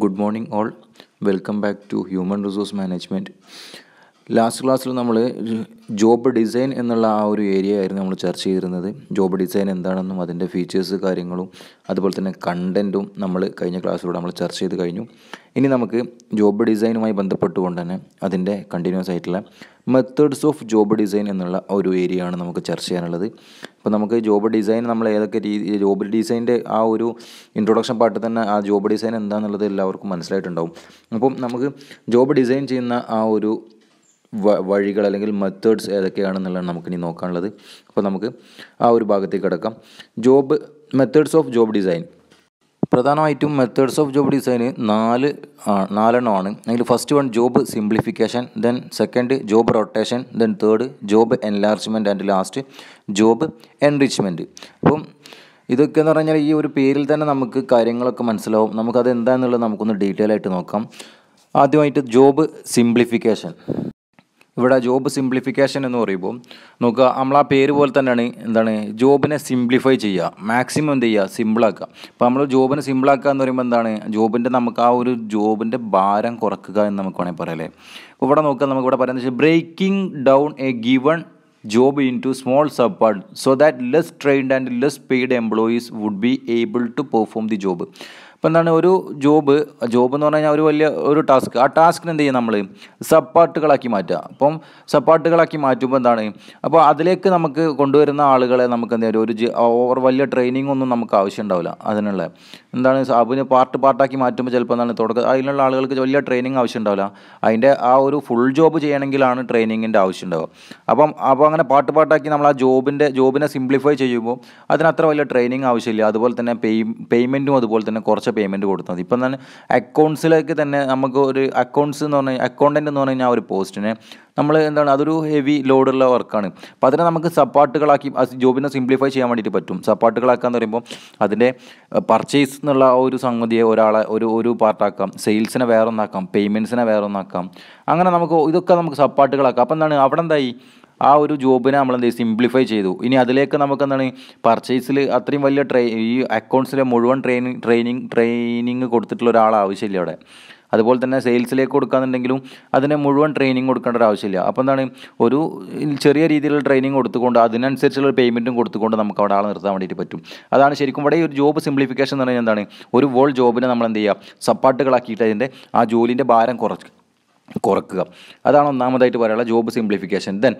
good morning all welcome back to human resource management last ക്ലാസ്സിൽ നമ്മൾ job design എന്നുള്ള ആ ഒരു ഏരിയ ആയിരുന്നു നമ്മൾ ചർച്ച ചെയ്തിരുന്നത് ജോബ് ഡിസൈൻ എന്താണെന്നും അതിൻ്റെ ഫീച്ചേഴ്സ് കാര്യങ്ങളും അതുപോലെ തന്നെ കണ്ടൻറ്റും നമ്മൾ കഴിഞ്ഞ ക്ലാസ്സിലൂടെ നമ്മൾ ചർച്ച ചെയ്ത് കഴിഞ്ഞു ഇനി നമുക്ക് ജോബ് ഡിസൈനുമായി ബന്ധപ്പെട്ടുകൊണ്ട് തന്നെ അതിൻ്റെ കണ്ടിന്യൂസ് ആയിട്ടുള്ള മെത്തേഡ്സ് ഓഫ് ജോബ് ഡിസൈൻ എന്നുള്ള ഒരു ഏരിയ ആണ് നമുക്ക് ചർച്ച ചെയ്യാനുള്ളത് അപ്പോൾ നമുക്ക് ജോബ് ഡിസൈൻ നമ്മൾ ഏതൊക്കെ രീതി ജോബ് ഡിസൈൻ്റെ ആ ഒരു ഇൻട്രൊഡക്ഷൻ പാർട്ട് തന്നെ ആ ജോബ് ഡിസൈൻ എന്താണെന്നുള്ളത് എല്ലാവർക്കും മനസ്സിലായിട്ടുണ്ടാവും അപ്പം നമുക്ക് ജോബ് ഡിസൈൻ ചെയ്യുന്ന ആ ഒരു വഴികൾ അല്ലെങ്കിൽ മെത്തേഡ്സ് ഏതൊക്കെയാണെന്നുള്ളതാണ് നമുക്കിനി നോക്കാനുള്ളത് അപ്പോൾ നമുക്ക് ആ ഒരു ഭാഗത്തേക്ക് കിടക്കാം job methods of job design പ്രധാനമായിട്ടും മെത്തേഡ്സ് ഓഫ് ജോബ് ഡിസൈന് നാല് നാലെണ്ണമാണ് അതിൽ first one job simplification then second job rotation then third job enlargement and last job enrichment അപ്പം ഇതൊക്കെ എന്ന് പറഞ്ഞാൽ ഈ ഒരു പേരിൽ തന്നെ നമുക്ക് കാര്യങ്ങളൊക്കെ മനസ്സിലാവും നമുക്കത് എന്താണെന്നുള്ളത് നമുക്കൊന്ന് ഡീറ്റെയിൽ ആയിട്ട് നോക്കാം ആദ്യമായിട്ട് ജോബ് സിംപ്ലിഫിക്കേഷൻ ഇവിടെ ജോബ് സിംപ്ലിഫിക്കേഷൻ എന്ന് പറയുമ്പോൾ നോക്കുക നമ്മൾ ആ പേര് പോലെ തന്നെയാണ് എന്താണ് ജോബിനെ സിംപ്ലിഫൈ ചെയ്യുക മാക്സിമം എന്ത് ചെയ്യുക സിമ്പിളാക്കുക അപ്പോൾ നമ്മൾ ജോബിനെ സിമ്പിളാക്കുക എന്ന് പറയുമ്പോൾ എന്താണ് ജോബിൻ്റെ നമുക്ക് ആ ഒരു ജോബിൻ്റെ ഭാരം കുറക്കുക എന്ന് നമുക്ക് വേണമെങ്കിൽ പറയാം ഇവിടെ നോക്കുക നമുക്ക് ഇവിടെ പറയുന്നത് breaking down a given job into small sub part so that less trained and less paid employees would be able to perform the job ഇപ്പോൾ എന്താണ് ഒരു ജോബ് ജോബ് എന്ന് പറഞ്ഞു കഴിഞ്ഞാൽ ഒരു വലിയ ഒരു ടാസ്ക് ആ ടാസ്കിന് എന്ത് ചെയ്യാം നമ്മൾ സബ് പാർട്ടുകളാക്കി മാറ്റുക അപ്പം സബ് പാർട്ടുകളാക്കി മാറ്റുമ്പോൾ എന്താണ് അപ്പോൾ അതിലേക്ക് നമുക്ക് കൊണ്ടുവരുന്ന ആളുകളെ നമുക്ക് എന്ത് ഒരു ഓവർ വലിയ ട്രെയിനിങ് ഒന്നും നമുക്ക് ആവശ്യം ഉണ്ടാവില്ല അതിനുള്ള എന്താണ് അതിന് പാർട്ട് പാർട്ടാക്കി മാറ്റുമ്പോൾ ചിലപ്പോൾ എന്താണ് തുടക്കം അതിനുള്ള ആളുകൾക്ക് വലിയ ട്രെയിനിങ് ആവശ്യം ഉണ്ടാവില്ല അതിൻ്റെ ആ ഒരു ഫുൾ ജോബ് ചെയ്യണമെങ്കിലാണ് ട്രെയിനിങ്ങിൻ്റെ ആവശ്യം ഉണ്ടാവുക അപ്പം അപ്പോൾ അങ്ങനെ പാർട്ട് പാട്ടാക്കി നമ്മൾ ആ ജോബിൻ്റെ ജോബിനെ സിംപ്ലിഫൈ ചെയ്യുമ്പോൾ അതിനത്ര വലിയ ട്രെയിനിങ് ആവശ്യമില്ല അതുപോലെ തന്നെ പേയ് പേയ്മെൻറ്റും അതുപോലെ തന്നെ കുറച്ച് കുറച്ച് പേയ്മെൻറ്റ് കൊടുത്താൽ മതി ഇപ്പം തന്നെ അക്കൗണ്ട്സിലേക്ക് തന്നെ നമുക്ക് ഒരു അക്കൗണ്ട്സ് എന്ന് പറഞ്ഞാൽ അക്കൗണ്ടൻ്റ് എന്ന് പറഞ്ഞു കഴിഞ്ഞാൽ ഒരു പോസ്റ്റിന് നമ്മൾ എന്താണ് അതൊരു ഹെവി ലോഡുള്ള വർക്കാണ് അപ്പോൾ അതിനെ നമുക്ക് സപ്പാർട്ടുകളാക്കി ജോബിനെ സിംപ്ലിഫൈ ചെയ്യാൻ വേണ്ടിയിട്ട് പറ്റും സപ്പാർട്ടുകളാക്കാന്ന് പറയുമ്പോൾ അതിൻ്റെ പർച്ചേസ് എന്നുള്ള ഒരു സംഗതിയെ ഒരാളെ ഒരു ഒരു പാർട്ടാക്കാം സെയിൽസിനെ വേറെ ഒന്നാക്കാം പേയ്മെൻറ്റ്സിനെ വേറെ ഒന്നാക്കാം അങ്ങനെ നമുക്ക് ഇതൊക്കെ നമുക്ക് സപ്പാർട്ടുകളാക്കാം അപ്പോൾ എന്താണ് അവിടെ എന്തായി ആ ഒരു ജോബിനെ നമ്മൾ എന്ത് സിംപ്ലിഫൈ ചെയ്തു ഇനി അതിലേക്ക് നമുക്ക് എന്താണ് പർച്ചേസിൽ അത്രയും വലിയ ട്രെയി ഈ അക്കൗണ്ട്സിലെ മുഴുവൻ ട്രെയിനിങ് ട്രെയിനിങ് ട്രെയിനിങ് കൊടുത്തിട്ടുള്ള ഒരാൾ ആവശ്യമില്ല അവിടെ അതുപോലെ തന്നെ സെയിൽസിലേക്ക് കൊടുക്കാന്നുണ്ടെങ്കിലും അതിനെ മുഴുവൻ ട്രെയിനിങ് കൊടുക്കേണ്ട ഒരു ആവശ്യമില്ല അപ്പോൾ എന്താണ് ഒരു ചെറിയ രീതിയിലുള്ള ട്രെയിനിങ് കൊടുത്തുകൊണ്ട് അതിനനുസരിച്ചുള്ള പേയ്മെൻറ്റും കൊടുത്തുകൊണ്ട് നമുക്ക് അവിടെ ആളെ നിർത്താൻ വേണ്ടിയിട്ട് പറ്റും അതാണ് ശരിക്കും ഇവിടെ ഈ ഒരു ജോബ് സിംപ്ലിഫിക്കേഷൻ എന്ന് പറഞ്ഞാൽ എന്താണ് ഒരു വോൾ ജോബിനെ നമ്മൾ എന്ത് ചെയ്യുക സപ്പാട്ടുകളാക്കിയിട്ട് അതിൻ്റെ ആ ജോലിൻ്റെ ഭാരം കുറച്ച് കുറക്കുക അതാണ് ഒന്നാമതായിട്ട് പറയാനുള്ള job simplification then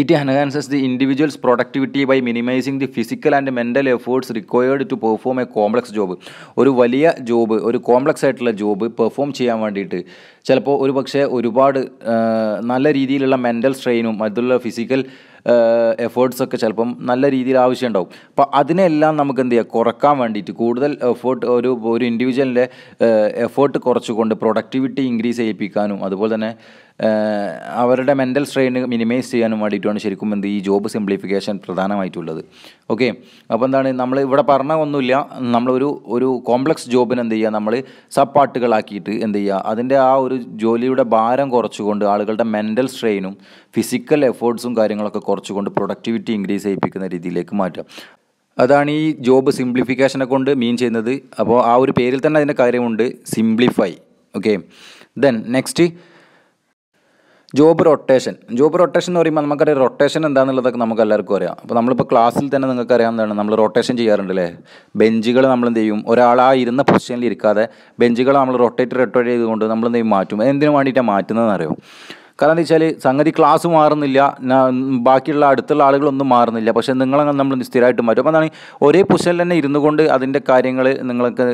it enhances the individuals productivity by minimising the physical and mental efforts required to perform a complex job ഒരു വലിയ ജോബ് ഒരു കോംപ്ലക്സ് ആയിട്ടുള്ള ജോബ് പെർഫോം ചെയ്യാൻ വേണ്ടിയിട്ട് ചിലപ്പോൾ ഒരു പക്ഷേ ഒരുപാട് നല്ല രീതിയിലുള്ള മെൻ്റൽ സ്ട്രെയിനും അതിലുള്ള ഫിസിക്കൽ എഫേർട്സൊക്കെ ചിലപ്പം നല്ല രീതിയിൽ ആവശ്യമുണ്ടാവും അപ്പോൾ അതിനെല്ലാം നമുക്ക് എന്ത് ചെയ്യുക കുറക്കാൻ വേണ്ടിയിട്ട് കൂടുതൽ എഫേർട്ട് ഒരു ഒരു ഇൻഡിവിജ്വലിൻ്റെ എഫേർട്ട് കുറച്ചുകൊണ്ട് പ്രൊഡക്ടിവിറ്റി ഇൻക്രീസ് ചെയ്യിപ്പിക്കാനും അതുപോലെ തന്നെ അവരുടെ മെൻ്റൽ സ്ട്രെയിൻ മിനിമൈസ് ചെയ്യാനും വേണ്ടിയിട്ടാണ് ശരിക്കും എന്ത് ഈ ജോബ് സിംപ്ലിഫിക്കേഷൻ പ്രധാനമായിട്ടുള്ളത് ഓക്കെ അപ്പോൾ എന്താണ് നമ്മൾ ഇവിടെ പറഞ്ഞ ഒന്നുമില്ല നമ്മളൊരു ഒരു കോംപ്ലക്സ് ജോബിന് എന്ത് ചെയ്യുക നമ്മൾ സബ് പാർട്ടുകളാക്കിയിട്ട് എന്ത് ചെയ്യുക അതിൻ്റെ ആ ഒരു ജോലിയുടെ ഭാരം കുറച്ചുകൊണ്ട് ആളുകളുടെ മെൻ്റൽ സ്ട്രെയിനും ഫിസിക്കൽ എഫേർട്സും കാര്യങ്ങളൊക്കെ കുറച്ചുകൊണ്ട് പ്രൊഡക്ടിവിറ്റി ഇൻക്രീസ് ചെയ്യിപ്പിക്കുന്ന രീതിയിലേക്ക് മാറ്റുക അതാണ് ഈ ജോബ് സിംപ്ലിഫിക്കേഷനെ കൊണ്ട് മീൻ ചെയ്യുന്നത് അപ്പോൾ ആ ഒരു പേരിൽ തന്നെ അതിൻ്റെ കാര്യമുണ്ട് simplify okay then next job rotation job rotation എന്ന് പറയുമ്പോൾ നമുക്കറിയാം റൊട്ടേഷൻ എന്താണെന്നുള്ളതൊക്കെ നമുക്ക് എല്ലാവർക്കും അറിയാം അപ്പോൾ നമ്മളിപ്പോൾ ക്ലാസ്സിൽ തന്നെ നിങ്ങൾക്ക് അറിയാവുന്നതാണ് നമ്മൾ റൊട്ടേഷൻ ചെയ്യാറുണ്ട് അല്ലേ ബെഞ്ചുകൾ നമ്മൾ എന്ത് ചെയ്യും ഒരാൾ ആ ഇരുന്ന പൊസിഷനിൽ ഇരിക്കാതെ ബെഞ്ചുകൾ നമ്മൾ റൊട്ടേറ്റ് റൊട്ടേറ്റ് ചെയ്തുകൊണ്ട് നമ്മൾ എന്ത് ചെയ്യും മാറ്റും എന്തിനു വേണ്ടിയിട്ടാണ് മാറ്റുന്നതെന്ന് അറിയാം കാരണം എന്താ വെച്ചാൽ സംഗതി ക്ലാസ് മാറുന്നില്ല ബാക്കിയുള്ള അടുത്തുള്ള ആളുകളൊന്നും മാറുന്നില്ല പക്ഷെ നിങ്ങളങ്ങ് നമ്മൾ സ്ഥിരമായിട്ട് മാറ്റും അപ്പോൾ എന്താണ് ഒരേ പൊസിഷനിൽ തന്നെ ഇരുന്നു കൊണ്ട് അതിൻ്റെ കാര്യങ്ങൾ നിങ്ങൾക്ക്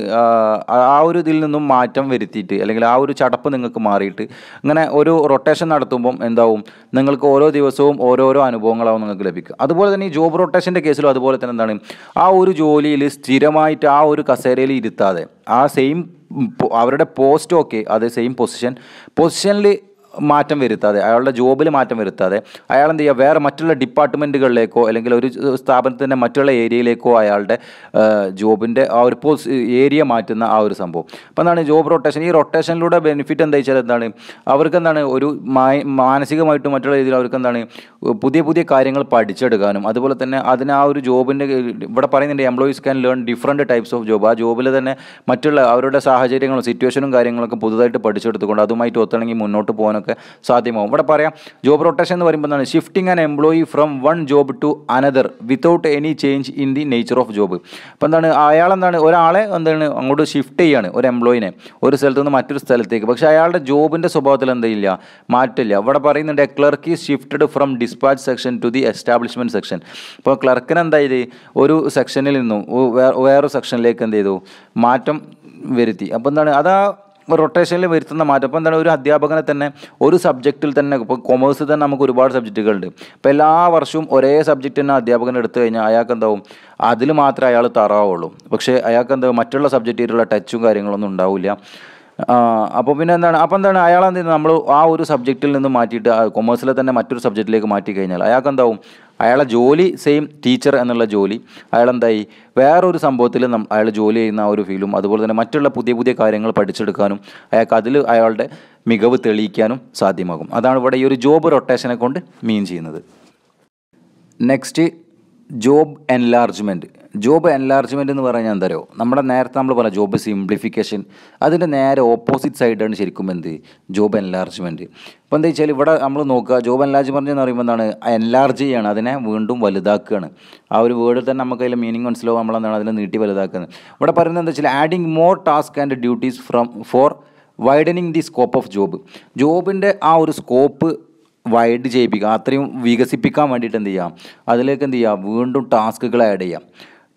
ആ ഒരു ഇതിൽ നിന്നും മാറ്റം വരുത്തിയിട്ട് അല്ലെങ്കിൽ ആ ഒരു ചടപ്പ് നിങ്ങൾക്ക് മാറിയിട്ട് ഇങ്ങനെ ഒരു റൊട്ടേഷൻ നടത്തുമ്പം എന്താവും നിങ്ങൾക്ക് ഓരോ ദിവസവും ഓരോരോ അനുഭവങ്ങളാവും നിങ്ങൾക്ക് ലഭിക്കുക അതുപോലെ തന്നെ ഈ ജോബ് റൊട്ടേഷൻ്റെ കേസിലും അതുപോലെ തന്നെ എന്താണ് ആ ഒരു ജോലിയിൽ സ്ഥിരമായിട്ട് ആ ഒരു കസേരയിൽ ഇരുത്താതെ ആ സെയിം അവരുടെ പോസ്റ്റ് ഓക്കെ അത് സെയിം പൊസിഷൻ പൊസിഷനിൽ മാറ്റം വരുത്താതെ അയാളുടെ ജോബിൽ മാറ്റം വരുത്താതെ അയാൾ എന്ത് ചെയ്യുക വേറെ മറ്റുള്ള ഡിപ്പാർട്ട്മെൻറ്റുകളിലേക്കോ അല്ലെങ്കിൽ ഒരു സ്ഥാപനത്തിൻ്റെ മറ്റുള്ള ഏരിയയിലേക്കോ അയാളുടെ ജോബിൻ്റെ ആ ഒരു പോസ് ഏരിയ മാറ്റുന്ന ആ ഒരു സംഭവം അപ്പോൾ എന്താണ് ജോബ് റൊട്ടേഷൻ ഈ റൊട്ടേഷനിലൂടെ ബെനിഫിറ്റ് എന്താ വെച്ചാൽ എന്താണ് അവർക്ക് എന്താണ് ഒരു മാനസികമായിട്ടും മറ്റുള്ള രീതിയിൽ അവർക്ക് എന്താണ് പുതിയ പുതിയ കാര്യങ്ങൾ പഠിച്ചെടുക്കാനും അതുപോലെ തന്നെ അതിന് ആ ഒരു ജോബിൻ്റെ ഇവിടെ പറയുന്നുണ്ട് employees can learn different types of job ആ ജോബിൽ തന്നെ മറ്റുള്ള അവരുടെ സാഹചര്യങ്ങളും സിറ്റുവേഷനും കാര്യങ്ങളൊക്കെ പുതുതായിട്ട് പഠിച്ചെടുത്തുകൊണ്ട് അതുമായിട്ട് ഒത്തിണങ്ങി മുന്നോട്ട് പോകാനും നമുക്ക് സാധ്യമാവും ഇവിടെ പറയാം ജോബ് റൊട്ടേഷൻ എന്ന് പറയുമ്പോൾ എന്താണ് shifting an employee from one job to another without any change in the nature of job അപ്പോൾ എന്താണ് അയാൾ എന്താണ് ഒരാളെ എന്താണ് അങ്ങോട്ട് ഷിഫ്റ്റ് ചെയ്യുകയാണ് ഒരു എംപ്ലോയിനെ ഒരു സ്ഥലത്ത് നിന്ന് മറ്റൊരു സ്ഥലത്തേക്ക് പക്ഷേ അയാളുടെ ജോബിൻ്റെ സ്വഭാവത്തിൽ എന്തില്ല മാറ്റില്ല ഇവിടെ പറയുന്നുണ്ട് clerk is shifted from dispatch section to the establishment section അപ്പോൾ ക്ലർക്കിന് എന്തായത് ഒരു സെക്ഷനിൽ നിന്നും വേറൊരു സെക്ഷനിലേക്ക് എന്ത് ചെയ്തു മാറ്റം വരുത്തി അപ്പോൾ എന്താണ് അതാ റൊട്ടേഷനിൽ വരുത്തുന്ന മാറ്റം അപ്പോൾ എന്താണ് ഒരു അധ്യാപകനെ തന്നെ ഒരു സബ്ജക്റ്റിൽ തന്നെ ഇപ്പോൾ കൊമേഴ്സ് തന്നെ നമുക്ക് ഒരുപാട് സബ്ജക്റ്റുകളുണ്ട് അപ്പോൾ എല്ലാ വർഷവും ഒരേ സബ്ജക്റ്റ് തന്നെ അധ്യാപകൻ എടുത്തു കഴിഞ്ഞാൽ അയാൾക്ക് എന്താവും അതിൽ മാത്രമേ അയാൾ തറാവുള്ളൂ പക്ഷേ അയാൾക്ക് എന്താവും മറ്റുള്ള സബ്ജക്റ്റിലുള്ള ടച്ചും കാര്യങ്ങളൊന്നും ഉണ്ടാവില്ല അപ്പോൾ പിന്നെ എന്താണ് അപ്പോൾ എന്താണ് അയാളെന്ത് ചെയ്യുന്നത് നമ്മൾ ആ ഒരു സബ്ജക്റ്റിൽ നിന്ന് മാറ്റിയിട്ട് കൊമേഴ്സിലെ തന്നെ മറ്റൊരു സബ്ജക്റ്റിലേക്ക് മാറ്റി കഴിഞ്ഞാൽ അയാൾക്ക് എന്താവും അയാളെ ജോലി സെയിം ടീച്ചർ എന്നുള്ള ജോലി അയാളെന്തായി വേറൊരു സംഭവത്തിൽ അയാൾ ജോലി ചെയ്യുന്ന ആ ഒരു ഫീലും അതുപോലെ തന്നെ മറ്റുള്ള പുതിയ പുതിയ കാര്യങ്ങൾ പഠിച്ചെടുക്കാനും അയാൾക്ക് അതിൽ അയാളുടെ മികവ് തെളിയിക്കാനും സാധ്യമാകും അതാണ് ഇവിടെ ഈ ഒരു ജോബ് റൊട്ടേഷനെ കൊണ്ട് മീൻ ചെയ്യുന്നത് next job enlargement job enlargement എന്ന് പറഞ്ഞാൽ എന്താ പറയുക നമ്മുടെ നേരത്തെ നമ്മൾ പറഞ്ഞ ജോബ് സിംപ്ലിഫിക്കേഷൻ അതിൻ്റെ നേരെ ഓപ്പോസിറ്റ് സൈഡാണ് ശരിക്കും എന്ത് ജോബ് എൻലാർജ്മെൻറ്റ് അപ്പോൾ എന്താ വെച്ചാൽ ഇവിടെ നമ്മൾ നോക്കുക ജോബ് എൻലാർജ്മെൻറ്റ് എന്ന് പറയുമ്പോൾ എന്താണ് എൻലാർജ് ചെയ്യാണ് അതിനെ വീണ്ടും വലുതാക്കുകയാണ് ആ ഒരു വേർഡിൽ തന്നെ നമുക്ക് അതിൽ മീനിങ് മനസ്സിലാവും നമ്മളെന്താണ് അതിനെ നീട്ടി വലുതാക്കുന്നത് ഇവിടെ പറയുന്നത് എന്താ വെച്ചാൽ adding more task and duties from for widening the scope of job ജോബിൻ്റെ ആ ഒരു സ്കോപ്പ് വൈഡ് ചെയ്യിപ്പിക്കുക അത്രയും വികസിപ്പിക്കാൻ വേണ്ടിയിട്ട് എന്ത് ചെയ്യുക അതിലേക്ക് എന്ത് ചെയ്യുക വീണ്ടും ടാസ്ക്കുകൾ ആഡ് ചെയ്യുക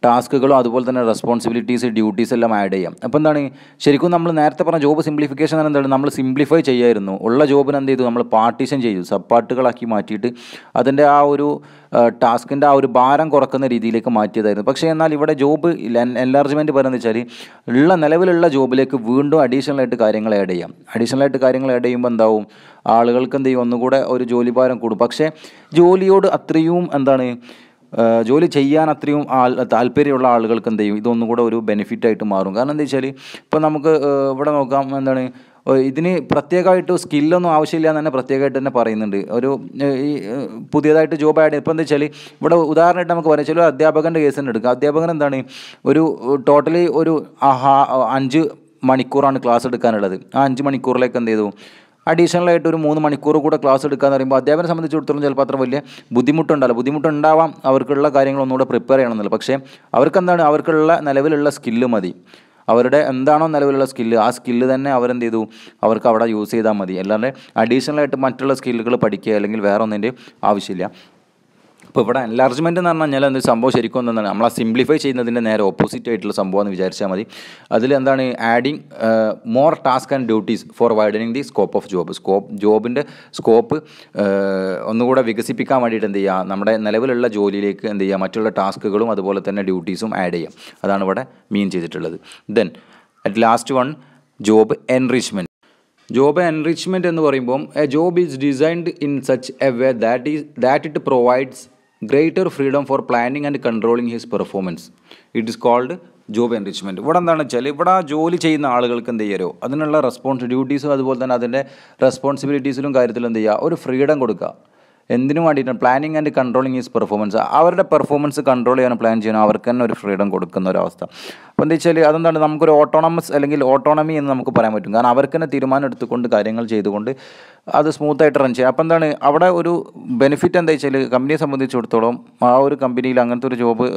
ടാസ്കുകളും അതുപോലെ തന്നെ റെസ്പോൺസിബിലിറ്റീസ് ഡ്യൂട്ടീസ് എല്ലാം ആഡ് ചെയ്യാം അപ്പോൾ എന്താണ് ശരിക്കും നമ്മൾ നേരത്തെ പറഞ്ഞ ജോബ് സിംപ്ലിഫിക്കേഷൻ എന്ന് എന്താണ് നമ്മൾ സിംപ്ലിഫൈ ചെയ്യായിരുന്നു ഉള്ള ജോബിന് എന്ത് ചെയ്തു നമ്മൾ പാർട്ടീഷൻ ചെയ്തു സബ് പാർട്ടുകളാക്കി മാറ്റിയിട്ട് അതിൻ്റെ ആ ഒരു ടാസ്കിൻ്റെ ആ ഒരു ഭാരം കുറക്കുന്ന രീതിയിലേക്ക് മാറ്റിയതായിരുന്നു പക്ഷേ എന്നാൽ ഇവിടെ ജോബ് എൻലാർജ്മെൻറ്റ് പറയുന്നത് വെച്ചാൽ ഉള്ള നിലവിലുള്ള ജോബിലേക്ക് വീണ്ടും അഡീഷണലായിട്ട് ആയിട്ട് കാര്യങ്ങൾ ആഡ് ചെയ്യാം അഡീഷണലായിട്ട് ആയിട്ട് കാര്യങ്ങൾ ആഡ് ചെയ്യുമ്പോൾ എന്താവും ആളുകൾക്ക് എന്ത് ചെയ്യും ഒന്നുകൂടെ ഒരു ജോലിഭാരം കൂടും പക്ഷേ ജോലിയോട് അത്രയും എന്താണ് ജോലി ചെയ്യാൻ അത്രയും ആൾ താല്പര്യമുള്ള ആളുകൾക്ക് എന്ത് ചെയ്യും ഇതൊന്നും കൂടെ ഒരു ബെനിഫിറ്റായിട്ട് മാറും കാരണം എന്താ വെച്ചാൽ ഇപ്പോൾ നമുക്ക് ഇവിടെ നോക്കാം എന്താണ് ഇതിന് പ്രത്യേകമായിട്ട് സ്കില്ലൊന്നും ആവശ്യമില്ല എന്ന് തന്നെ പ്രത്യേകമായിട്ട് തന്നെ പറയുന്നുണ്ട് ഒരു ഈ പുതിയതായിട്ട് ജോബ് ആയിട്ട് ഇപ്പോൾ എന്താ വെച്ചാൽ ഇവിടെ ഉദാഹരണമായിട്ട് നമുക്ക് പറയാം ചില അധ്യാപകൻ്റെ കേസ് തന്നെ എടുക്കുക അധ്യാപകൻ എന്താണ് ഒരു ടോട്ടലി ഒരു അഞ്ച് മണിക്കൂറാണ് ക്ലാസ് എടുക്കാനുള്ളത് ആ അഞ്ച് മണിക്കൂറിലേക്ക് എന്ത് ചെയ്തു അഡീഷണലായിട്ട് ഒരു മൂന്ന് മണിക്കൂർ കൂടെ ക്ലാസ് എടുക്കുക എന്ന് പറയുമ്പോൾ അധ്യാപനം സംബന്ധിച്ചിടത്തോളം ചിലപ്പോൾ അത്ര വലിയ ബുദ്ധിമുട്ടുണ്ടാവില്ല ബുദ്ധിമുട്ടുണ്ടാവാം അവർക്കുള്ള കാര്യങ്ങൾ പ്രിപ്പയർ ചെയ്യണമെന്നില്ല പക്ഷേ അവർക്കെന്താണ് അവർക്കുള്ള നിലവിലുള്ള സ്കില്ല് മതി അവരുടെ എന്താണോ നിലവിലുള്ള സ്കില്ല് ആ സ്കില്ല് തന്നെ അവരെന്ത് ചെയ്തു അവർക്ക് അവിടെ യൂസ് ചെയ്താൽ മതി അല്ലാതെ അഡീഷണലായിട്ട് മറ്റുള്ള സ്കില്ലുകൾ പഠിക്കുക അല്ലെങ്കിൽ വേറെ ഒന്നിൻ്റെ ആവശ്യമില്ല അപ്പോൾ ഇവിടെ എൻലാർജ്മെൻറ്റ് എന്ന് പറഞ്ഞു കഴിഞ്ഞാൽ എന്ത് സംഭവം ശരിക്കും എന്താണ് നമ്മളെ സിംപ്ലിഫൈ ചെയ്യുന്നതിൻ്റെ നേരെ ഓപ്പോസിറ്റ് ആയിട്ടുള്ള സംഭവം എന്ന് വിചാരിച്ചാൽ മതി അതിൽ എന്താണ് adding more task and duties for widening the scope of job scope ജോബിൻ്റെ സ്കോപ്പ് ഒന്നുകൂടെ വികസിപ്പിക്കാൻ വേണ്ടിയിട്ട് എന്ത് ചെയ്യുക നമ്മുടെ നിലവിലുള്ള ജോലിയിലേക്ക് എന്ത് ചെയ്യുക മറ്റുള്ള ടാസ്കുകളും അതുപോലെ തന്നെ ഡ്യൂട്ടീസും ആഡ് ചെയ്യാം അതാണ് ഇവിടെ മീൻ ചെയ്തിട്ടുള്ളത് then at last one job enrichment job enrichment എന്ന് പറയുമ്പോൾ a job is designed in such a way that is that it provides greater freedom for planning and controlling his performance it is called job enrichment ഇവിടെ എന്താണെന്ന് വെച്ചാൽ ഇവിടെ ജോലി ചെയ്യുന്ന ആളുകൾക്ക് എന്ത് ചെയ്യരോ അതിനുള്ള റെസ്പോൺസ് ഡ്യൂട്ടീസും അതുപോലെ തന്നെ അതിൻ്റെ റെസ്പോൺസിബിലിറ്റീസിലും കാര്യത്തിലും എന്ത് ചെയ്യുക ഒരു ഫ്രീഡം കൊടുക്കുക എന്തിനു വേണ്ടിയിട്ടാണ് planning and controlling is performance അവരുടെ പെർഫോമൻസ് കൺട്രോൾ ചെയ്യാൻ പ്ലാൻ ചെയ്യണം അവർക്ക് തന്നെ ഒരു ഫ്രീഡം കൊടുക്കുന്ന ഒരു അവസ്ഥ അപ്പോൾ എന്താ വെച്ചാൽ അതെന്താണ് നമുക്കൊരു ഓട്ടോണമസ് അല്ലെങ്കിൽ ഓട്ടോണമി എന്ന് നമുക്ക് പറയാൻ പറ്റും കാരണം അവർക്ക് തന്നെ തീരുമാനം എടുത്തുകൊണ്ട് കാര്യങ്ങൾ ചെയ്തുകൊണ്ട് അത് സ്മൂത്തായിട്ട് റൺ ചെയ്യുക അപ്പോൾ എന്താണ് അവിടെ ഒരു ബെനിഫിറ്റ് എന്താ വെച്ചാൽ കമ്പനിയെ സംബന്ധിച്ചിടത്തോളം ആ ഒരു കമ്പനിയിൽ അങ്ങനത്തെ ഒരു ജോബ്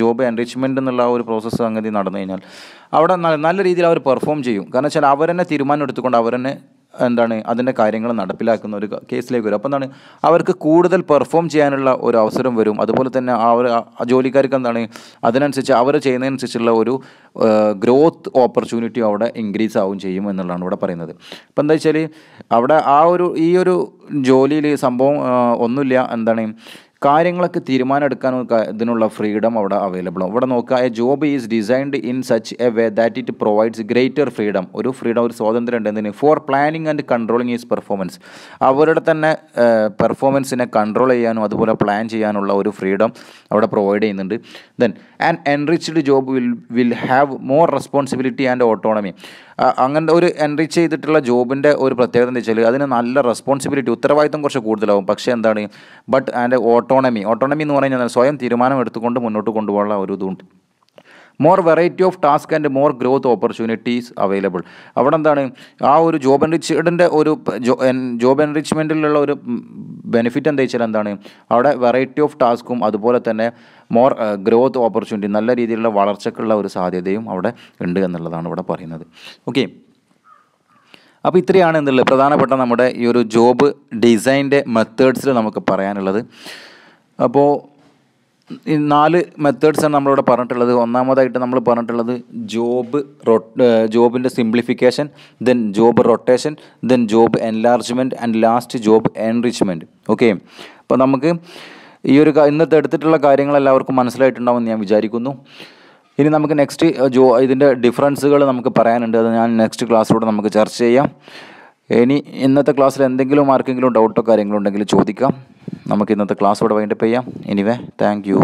ജോബ് എൻറിച്ച്മെൻ്റ് എന്നുള്ള ഒരു പ്രോസസ്സ് സംഗതി നടന്നു കഴിഞ്ഞാൽ അവിടെ നല്ല രീതിയിൽ അവർ പെർഫോം ചെയ്യും കാരണം വെച്ചാൽ അവരെന്നെ തീരുമാനം എടുത്തുകൊണ്ട് അവരെന്നെ എന്താണ് അതിൻ്റെ കാര്യങ്ങൾ നടപ്പിലാക്കുന്ന ഒരു കേസിലേക്ക് വരും അപ്പോൾ എന്താണ് അവർക്ക് കൂടുതൽ പെർഫോം ചെയ്യാനുള്ള ഒരു അവസരം വരും അതുപോലെ തന്നെ അവർ ജോലിക്കാർക്ക് എന്താണ് അതിനനുസരിച്ച് അവർ ചെയ്യുന്നതിനനുസരിച്ചുള്ള ഒരു ഗ്രോത്ത് ഓപ്പർച്യൂണിറ്റി അവിടെ ഇൻക്രീസ് ആവും ചെയ്യും എന്നുള്ളതാണ് ഇവിടെ പറയുന്നത് അപ്പോൾ എന്താ വെച്ചാൽ അവിടെ ആ ഒരു ഈ ഒരു ജോലിയിൽ സംഭവം ഒന്നുമില്ല എന്താണ് കാര്യങ്ങളൊക്കെ തീരുമാനമെടുക്കാനൊക്കെ ഇതിനുള്ള ഫ്രീഡം അവിടെ അവൈലബിൾ ആവും ഇവിടെ നോക്കുക a job is designed in such a way that it provides greater freedom ഒരു ഫ്രീഡം ഒരു സ്വാതന്ത്ര്യം ഉണ്ട് എന്തിന് for planning and controlling is performance അവരുടെ തന്നെ പെർഫോമൻസിനെ കൺട്രോൾ ചെയ്യാനും അതുപോലെ പ്ലാൻ ചെയ്യാനുള്ള ഒരു ഫ്രീഡം അവിടെ പ്രൊവൈഡ് ചെയ്യുന്നുണ്ട് then and enriched job will will have more responsibility and autonomy അങ്ങനത്തെ ഒരു എൻട്രി ചെയ്തിട്ടുള്ള ജോബിൻ്റെ ഒരു പ്രത്യേകത എന്താ വെച്ചാൽ അതിന് നല്ല റെസ്പോൺസിബിലിറ്റി ഉത്തരവാദിത്വം കുറച്ച് കൂടുതലാവും പക്ഷേ എന്താണ് ബട്ട് ആൻഡ് ഓട്ടോണമി ഓട്ടോണമി എന്ന് പറഞ്ഞു കഴിഞ്ഞാൽ സ്വയം തീരുമാനം എടുത്തുകൊണ്ട് മുന്നോട്ട് കൊണ്ടുപോകാനുള്ള ഒരു ഇതുണ്ട് more variety of task and more growth opportunities available അവിടെ എന്താണ് ആ ഒരു ജോബ് എൻറിച്ച്ഡിൻ്റെ ഒരു ജോബ് എൻറിച്ച്മെൻറ്റിലുള്ള ഒരു ബെനിഫിറ്റ് എന്താ വെച്ചാൽ എന്താണ് അവിടെ വെറൈറ്റി ഓഫ് ടാസ്ക്കും അതുപോലെ തന്നെ മോർ ഗ്രോത്ത് ഓപ്പർച്യൂണിറ്റി നല്ല രീതിയിലുള്ള വളർച്ചയ്ക്കുള്ള ഒരു സാധ്യതയും അവിടെ ഉണ്ട് എന്നുള്ളതാണ് ഇവിടെ പറയുന്നത് ഓക്കെ അപ്പോൾ ഇത്രയാണ് എന്നുള്ളത് പ്രധാനപ്പെട്ട നമ്മുടെ ഈ ഒരു ജോബ് ഡിസൈൻ്റെ മെത്തേഡ്സിൽ നമുക്ക് പറയാനുള്ളത് അപ്പോൾ ഈ നാല് മെത്തേഡ്സാണ് നമ്മളിവിടെ പറഞ്ഞിട്ടുള്ളത് ഒന്നാമതായിട്ട് നമ്മൾ പറഞ്ഞിട്ടുള്ളത് ജോബ് ജോബിൻ്റെ simplification then job rotation then job enlargement and last job enrichment okay അപ്പോൾ നമുക്ക് ഈ ഒരു ഇന്നത്തെ എടുത്തിട്ടുള്ള കാര്യങ്ങൾ എല്ലാവർക്കും മനസ്സിലായിട്ടുണ്ടാവുമെന്ന് ഞാൻ വിചാരിക്കുന്നു ഇനി നമുക്ക് നെക്സ്റ്റ് ജോ ഇതിൻ്റെ ഡിഫറൻസുകൾ നമുക്ക് പറയാനുണ്ട് അത് ഞാൻ നെക്സ്റ്റ് ക്ലാസ്സിലൂടെ നമുക്ക് ചർച്ച ചെയ്യാം ഇനി ഇന്നത്തെ ക്ലാസ്സിൽ എന്തെങ്കിലും ആർക്കെങ്കിലും ഡൗട്ടോ കാര്യങ്ങളോ ഉണ്ടെങ്കിൽ ചോദിക്കാം നമുക്ക് ഇന്നത്തെ ക്ലാസ് ഇവിടെ വൈൻഡപ്പ് ചെയ്യാം എനിവേ താങ്ക് യു